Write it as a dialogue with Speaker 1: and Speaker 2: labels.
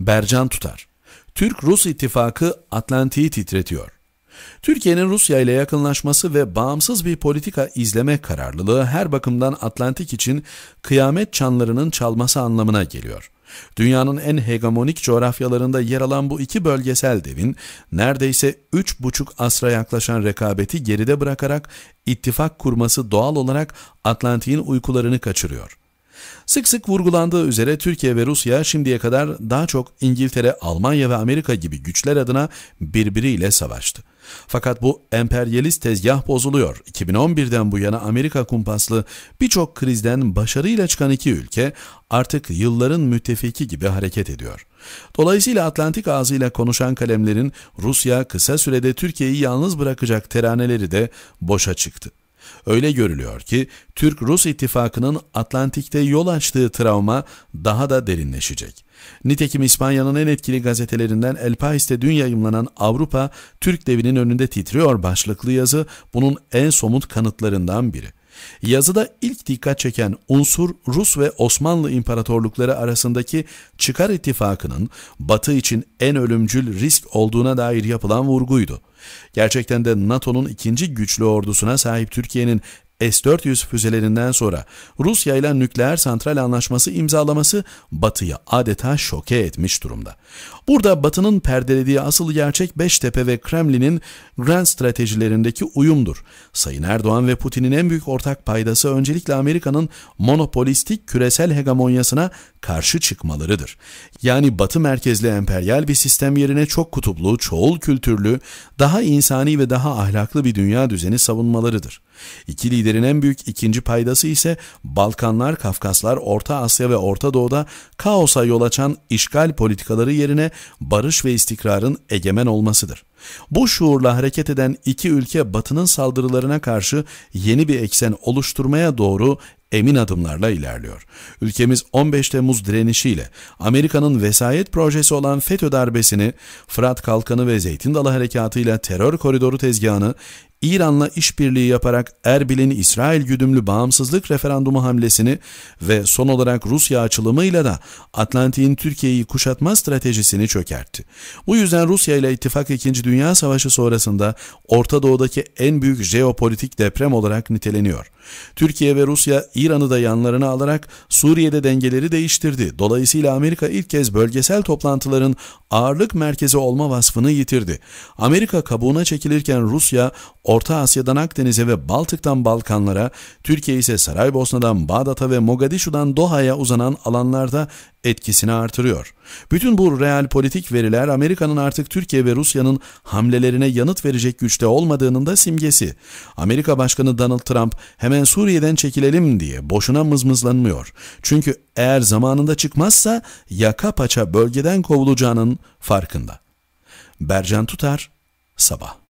Speaker 1: Bercan tutar. Türk-Rus ittifakı Atlantik'i titretiyor. Türkiye'nin Rusya ile yakınlaşması ve bağımsız bir politika izleme kararlılığı her bakımdan Atlantik için kıyamet çanlarının çalması anlamına geliyor. Dünyanın en hegemonik coğrafyalarında yer alan bu iki bölgesel devin neredeyse 3,5 asra yaklaşan rekabeti geride bırakarak ittifak kurması doğal olarak Atlantik'in uykularını kaçırıyor. Sık sık vurgulandığı üzere Türkiye ve Rusya şimdiye kadar daha çok İngiltere, Almanya ve Amerika gibi güçler adına birbiriyle savaştı. Fakat bu emperyalist tezgah bozuluyor. 2011'den bu yana Amerika kumpaslı birçok krizden başarıyla çıkan iki ülke artık yılların müttefiki gibi hareket ediyor. Dolayısıyla Atlantik ağzıyla konuşan kalemlerin Rusya kısa sürede Türkiye'yi yalnız bırakacak teraneleri de boşa çıktı. Öyle görülüyor ki Türk-Rus ittifakının Atlantik'te yol açtığı travma daha da derinleşecek. Nitekim İspanya'nın en etkili gazetelerinden El País'te dün yayımlanan Avrupa Türk devinin önünde titriyor başlıklı yazı bunun en somut kanıtlarından biri. Yazıda ilk dikkat çeken unsur Rus ve Osmanlı imparatorlukları arasındaki çıkar ittifakının Batı için en ölümcül risk olduğuna dair yapılan vurguydu. Gerçekten de NATO'nun ikinci güçlü ordusuna sahip Türkiye'nin S-400 füzelerinden sonra Rusya ile nükleer santral anlaşması imzalaması Batı'yı adeta şoke etmiş durumda. Burada Batı'nın perdelediği asıl gerçek Beştepe ve Kremlin'in grand stratejilerindeki uyumdur. Sayın Erdoğan ve Putin'in en büyük ortak paydası öncelikle Amerika'nın monopolistik küresel hegemonyasına karşı çıkmalarıdır. Yani Batı merkezli emperyal bir sistem yerine çok kutuplu, çoğul kültürlü, daha insani ve daha ahlaklı bir dünya düzeni savunmalarıdır. İki lider Giderin en büyük ikinci paydası ise Balkanlar, Kafkaslar, Orta Asya ve Orta Doğu'da kaosa yol açan işgal politikaları yerine barış ve istikrarın egemen olmasıdır. Bu şuurla hareket eden iki ülke batının saldırılarına karşı yeni bir eksen oluşturmaya doğru emin adımlarla ilerliyor. Ülkemiz 15 Temmuz direnişiyle Amerika'nın vesayet projesi olan FETÖ darbesini, Fırat Kalkanı ve Zeytin Dalı harekatı ile terör koridoru tezgahını, İran'la işbirliği yaparak Erbil'in İsrail güdümlü bağımsızlık referandumu hamlesini ve son olarak Rusya açılımıyla da Atlantik'in Türkiye'yi kuşatma stratejisini çökertti. Bu yüzden Rusya ile ittifak 2. Dünya Savaşı sonrasında Orta Doğu'daki en büyük jeopolitik deprem olarak niteleniyor. Türkiye ve Rusya İran'ı da yanlarına alarak Suriye'de dengeleri değiştirdi. Dolayısıyla Amerika ilk kez bölgesel toplantıların ağırlık merkezi olma vasfını yitirdi. Amerika kabuğuna çekilirken Rusya Orta Asya'dan Akdeniz'e ve Baltık'tan Balkanlara, Türkiye ise Saraybosna'dan Bağdat'a ve Mogadişu'dan Doha'ya uzanan alanlarda etkisini artırıyor. Bütün bu real politik veriler Amerika'nın artık Türkiye ve Rusya'nın hamlelerine yanıt verecek güçte olmadığının da simgesi. Amerika Başkanı Donald Trump hemen Hemen Suriye'den çekilelim diye boşuna mızmızlanmıyor. Çünkü eğer zamanında çıkmazsa yaka paça bölgeden kovulacağının farkında. Bercan Tutar, Sabah